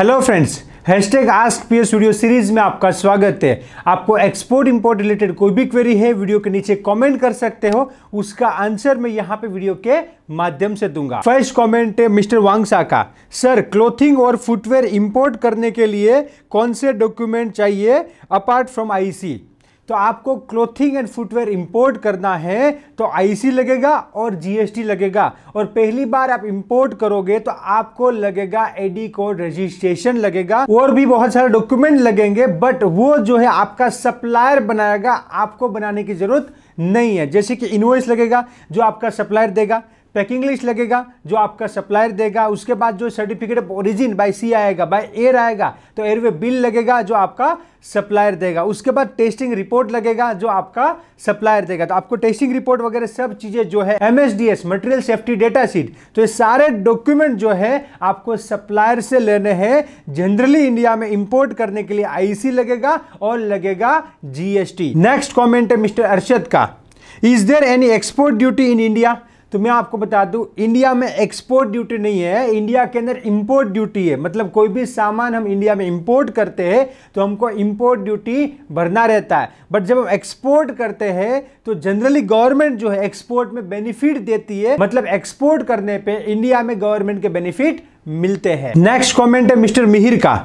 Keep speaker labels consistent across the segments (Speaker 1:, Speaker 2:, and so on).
Speaker 1: hello friends hashtag ask P studio series में आपका स्वागत है आपको एक्सपोर्ट इंपोर्ट रिलेटेड कोई भी क्वेरी है वीडियो के नीचे कमेंट कर सकते हो उसका आंसर मैं यहाँ पे वीडियो के माध्यम से दूंगा फर्स्ट कमेंट है मिस्टर वांगसा का सर क्लोथिंग और फुटवेयर इंपोर्ट करने के लिए कौन से डॉक्यूमेंट चाहिए अपार्ट फ्रॉम आईसी तो आपको क्लोथिंग एंड फुटवेयर इंपोर्ट करना है तो आईसी लगेगा और जीएसटी लगेगा और पहली बार आप इंपोर्ट करोगे तो आपको लगेगा एडी कोड रजिस्ट्रेशन लगेगा और भी बहुत सारे डॉक्यूमेंट लगेंगे बट वो जो है आपका सप्लायर बनाएगा आपको बनाने की जरूरत नहीं है जैसे कि इन्वॉइस लगेगा जो आपका सप्लायर देगा पैकिंग लिस्ट लगेगा जो आपका सप्लायर देगा उसके बाद जो certificate of origin by sea आएगा बाय एयर आएगा तो एयरवे बिल लगेगा जो आपका सप्लायर देगा उसके बाद टेस्टिंग रिपोर्ट लगेगा जो आपका सप्लायर देगा तो आपको टेस्टिंग रिपोर्ट वगैरह सब चीज़ें जो है M S D S material safety data sheet तो ये सारे डॉक्यूमेंट जो है आपको सप्लायर से लेने हैं जनरली इंडिया में इंपोर्ट करने के लिए आईसी e लगेगा और लगेगा जीएसटी नेक्स्ट कॉमेंट है मिस्टर अर्शद का is there any export duty in India तो मैं आपको बता दूं इंडिया में एक्सपोर्ट ड्यूटी नहीं है इंडिया के अंदर इंपोर्ट ड्यूटी है मतलब कोई भी सामान हम इंडिया में इंपोर्ट करते हैं तो हमको इंपोर्ट ड्यूटी भरना रहता है बट जब हम एक्सपोर्ट करते हैं तो जनरली गवर्नमेंट जो है एक्सपोर्ट में बेनिफिट देती है मतलब एक्सपोर्ट करने पर इंडिया में गवर्नमेंट के बेनिफिट मिलते हैं नेक्स्ट कमेंट है मिस्टर मिहिर का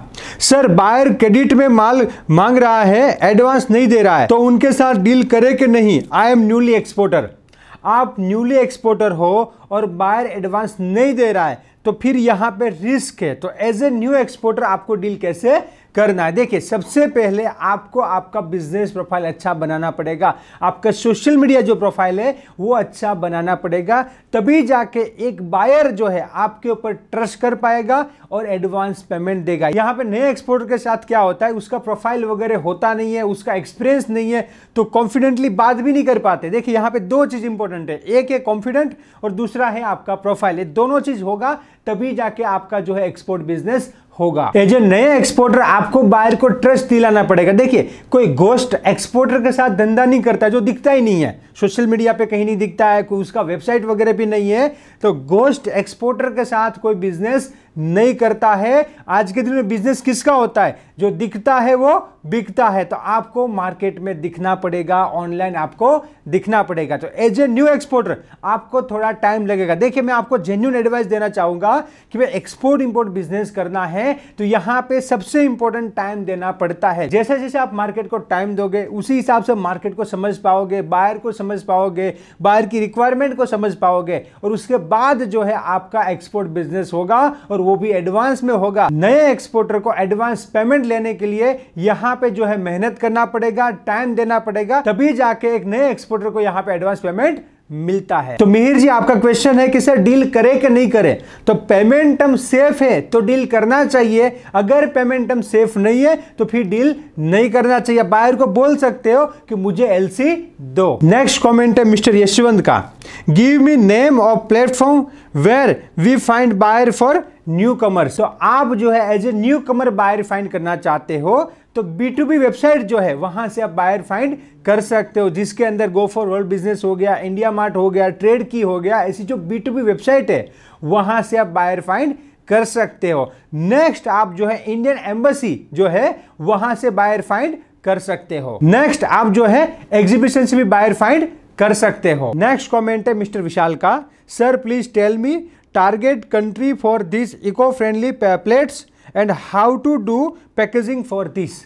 Speaker 1: सर बायर क्रेडिट में माल मांग रहा है एडवांस नहीं दे रहा है तो उनके साथ डील करे कि नहीं आई एम न्यूली एक्सपोर्टर आप न्यूली एक्सपोर्टर हो और बायर एडवांस नहीं दे रहा है तो फिर यहाँ पे रिस्क है तो एज ए न्यू एक्सपोर्टर आपको डील कैसे करना है देखिए सबसे पहले आपको आपका बिजनेस प्रोफाइल अच्छा बनाना पड़ेगा आपका सोशल मीडिया जो प्रोफाइल है वो अच्छा बनाना पड़ेगा तभी जाके एक बायर जो है आपके ऊपर ट्रस्ट कर पाएगा और एडवांस पेमेंट देगा यहाँ पे नए एक्सपोर्टर के साथ क्या होता है उसका प्रोफाइल वगैरह होता नहीं है उसका एक्सपीरियंस नहीं है तो कॉन्फिडेंटली बात भी नहीं कर पाते देखिए यहाँ पे दो चीज़ इंपॉर्टेंट है एक है कॉन्फिडेंट और दूसरा है आपका प्रोफाइल ये दोनों चीज़ होगा तभी जाके आपका जो है एक्सपोर्ट बिजनेस होगा एज तो ए नए एक्सपोर्टर आपको बायर को ट्रस्ट दिलाना पड़ेगा देखिए कोई गोस्ट एक्सपोर्टर के साथ धंधा नहीं करता जो दिखता ही नहीं है सोशल मीडिया पे कहीं नहीं दिखता है कोई उसका वेबसाइट वगैरह भी नहीं है तो गोस्ट एक्सपोर्टर के साथ कोई बिजनेस नहीं करता है आज के दिन में बिजनेस किसका होता है जो दिखता है वो बिकता है तो आपको मार्केट में दिखना पड़ेगा ऑनलाइन आपको दिखना पड़ेगा तो एज ए न्यू एक्सपोर्टर आपको थोड़ा टाइम लगेगा देखिए मैं आपको जेन्यून एडवाइस देना चाहूंगा कि भाई एक्सपोर्ट इंपोर्ट बिजनेस करना है तो यहां पे सबसे इंपॉर्टेंट टाइम देना पड़ता है जैसे जैसे आप मार्केट को टाइम दोगे उसी हिसाब से मार्केट को समझ पाओगे बायर को समझ पाओगे बायर की रिक्वायरमेंट को समझ पाओगे और उसके बाद जो है आपका एक्सपोर्ट बिजनेस होगा और वो भी एडवांस में होगा नए एक्सपोर्टर को एडवांस पेमेंट लेने के लिए यहाँ पे जो है मेहनत करना पड़ेगा टाइम देना पड़ेगा तभी जाके एक नए एक्सपोर्टर को यहाँ पे एडवांस पेमेंट मिलता है तो मिहिर जी आपका क्वेश्चन है कि सर डील करे कि नहीं करे तो पेमेंट टर्म सेफ है तो डील करना चाहिए अगर पेमेंट टर्म सेफ नहीं है तो फिर डील नहीं करना चाहिए बायर को बोल सकते हो कि मुझे एलसी दो नेक्स्ट कमेंट है मिस्टर यशवंत का give me name of platform where we find buyer for newcomer so आप जो है as a newcomer buyer find करना चाहते हो तो बी टू बी वेबसाइट जो है वहां से आप बायर फाइंड कर सकते हो जिसके अंदर गो फॉर वर्ल्ड बिजनेस हो गया इंडिया मार्ट हो गया ट्रेड की हो गया ऐसी जो बी टू बी वेबसाइट है वहां से आप बायर फाइंड कर सकते हो नेक्स्ट आप जो है इंडियन एम्बेसी जो है वहां से बायर फाइंड कर सकते हो नेक्स्ट आप जो है एग्जीबिशन से भी बायर फाइंड कर सकते हो नेक्स्ट कमेंट है मिस्टर विशाल का sir please tell me target country for this eco friendly plates and how to do packaging for this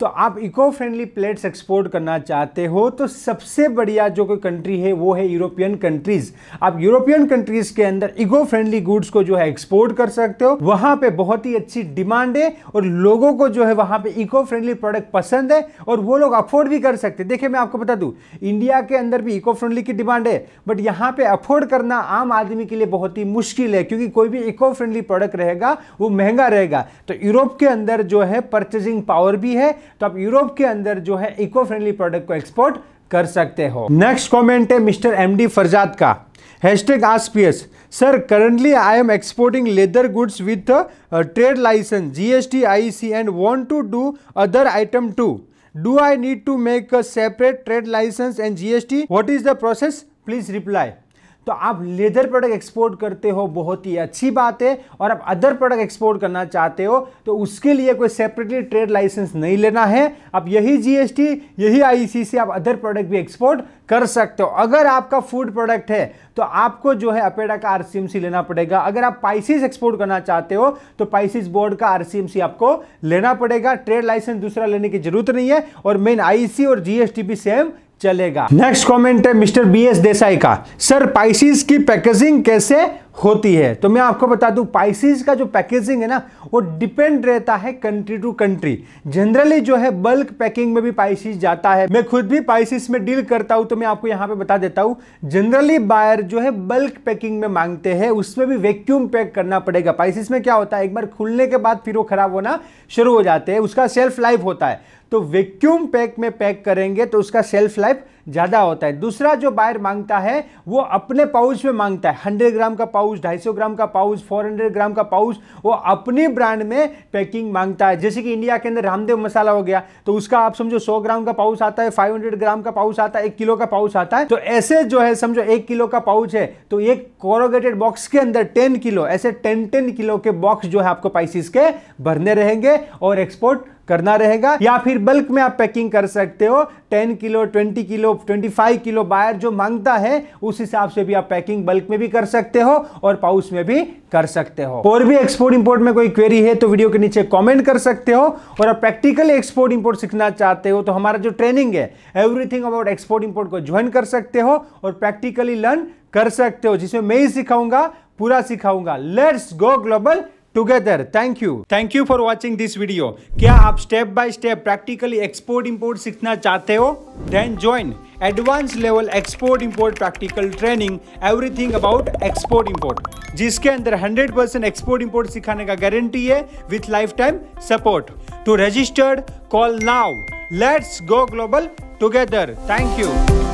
Speaker 1: तो आप इको फ्रेंडली प्लेट्स एक्सपोर्ट करना चाहते हो तो सबसे बढ़िया जो कोई कंट्री है वो है यूरोपियन कंट्रीज आप यूरोपियन कंट्रीज के अंदर इको फ्रेंडली गुड्स को जो है एक्सपोर्ट कर सकते हो वहां पे बहुत ही अच्छी डिमांड है और लोगों को जो है वहां पे इको फ्रेंडली प्रोडक्ट पसंद है और वो लोग अफोर्ड भी कर सकते हैं देखिए मैं आपको बता दूँ इंडिया के अंदर भी इको फ्रेंडली की डिमांड है बट यहाँ पे अफोर्ड करना आम आदमी के लिए बहुत ही मुश्किल है क्योंकि कोई भी इको फ्रेंडली प्रोडक्ट रहेगा वो महंगा रहेगा तो यूरोप के अंदर जो है परचेजिंग पावर भी है तो आप यूरोप के अंदर जो है इको फ्रेंडली प्रोडक्ट को एक्सपोर्ट कर सकते हो नेक्स्ट कॉमेंट है मिस्टर एम डी फरजाद का हैशटैग आसपीएस sir currently I am exporting leather goods with trade license GST C and want to do other item to do I need to make a separate trade license and GST what is the process please reply तो आप leather product export करते हो बहुत ही अच्छी बात है और आप अदर प्रोडक्ट एक्सपोर्ट करना चाहते हो तो उसके लिए कोई सेपरेटली ट्रेड लाइसेंस नहीं लेना है आप यही जीएसटी यही आईसी से e आप अदर प्रोडक्ट भी एक्सपोर्ट कर सकते हो अगर आपका फूड प्रोडक्ट है तो आपको जो है अपेडा का आरसीएमसी लेना पड़ेगा अगर आप पाइसिस एक्सपोर्ट करना चाहते हो तो पाइसिस बोर्ड का आरसीएमसी आपको लेना पड़ेगा ट्रेड लाइसेंस दूसरा लेने की जरूरत नहीं है और मेन आईसी e और जीएसटी भी सेम चलेगा नेक्स्ट कमेंट है मिस्टर बी एस देसाई का सर पाइसिस की पैकेजिंग कैसे होती है तो मैं आपको बता दूं पाइसिस का जो पैकेजिंग है ना वो डिपेंड रहता है कंट्री टू कंट्री जनरली जो है बल्क पैकिंग में भी पाइसिस जाता है मैं खुद भी पाइसिस में डील करता हूं तो मैं आपको यहाँ पे बता देता हूं जनरली बायर जो है बल्क पैकिंग में मांगते हैं उसमें भी वैक्यूम पैक करना पड़ेगा पाइसिस में क्या होता है एक बार खुलने के बाद फिर वो खराब होना शुरू हो जाते हैं उसका सेल्फ लाइफ होता है तो वैक्यूम पैक में पैक करेंगे तो उसका सेल्फ लाइफ ज़्यादा होता है दूसरा जो बायर मांगता है वो अपने पाउच में मांगता है हंड्रेड ग्राम का पाउच ढाई सौ ग्राम का पाउच फोर हंड्रेड ग्राम का पाउच वो अपने ब्रांड में पैकिंग मांगता है जैसे कि इंडिया के अंदर रामदेव मसाला हो गया तो उसका आप समझो सौ ग्राम का पाउच आता है फाइव हंड्रेड ग्राम का पाउच आता है एक किलो का पाउच आता है तो ऐसे जो है समझो एक किलो का पाउच है तो एक कोरोगेटेड बॉक्स के अंदर टेन किलो ऐसे टेन टेन किलो के बॉक्स जो है आपको पाइसिस के भरने रहेंगे और एक्सपोर्ट करना रहेगा या फिर बल्क में आप पैकिंग कर सकते हो 10 किलो 20 किलो 25 किलो बायर जो मांगता है उस हिसाब से भी आप पैकिंग बल्क में भी कर सकते हो और पाउच में भी कर सकते हो और भी एक्सपोर्ट इंपोर्ट में कोई क्वेरी है तो वीडियो के नीचे कमेंट कर सकते हो और आप प्रैक्टिकल एक्सपोर्ट इंपोर्ट सीखना चाहते हो तो हमारा जो ट्रेनिंग है एवरीथिंग अबाउट एक्सपोर्ट इंपोर्ट को ज्वाइन कर सकते हो और प्रैक्टिकली लर्न कर सकते हो जिसमें मैं ही सिखाऊंगा पूरा सिखाऊंगा let's go global together thank you thank you for watching this video क्या आप step by step practically export import सीखना चाहते हो then join advance level export import practical training everything about export import जिसके अंदर 100 परसेंट एक्सपोर्ट इम्पोर्ट सिखाने का guarantee है with life time support to registered call now let's go global together thank you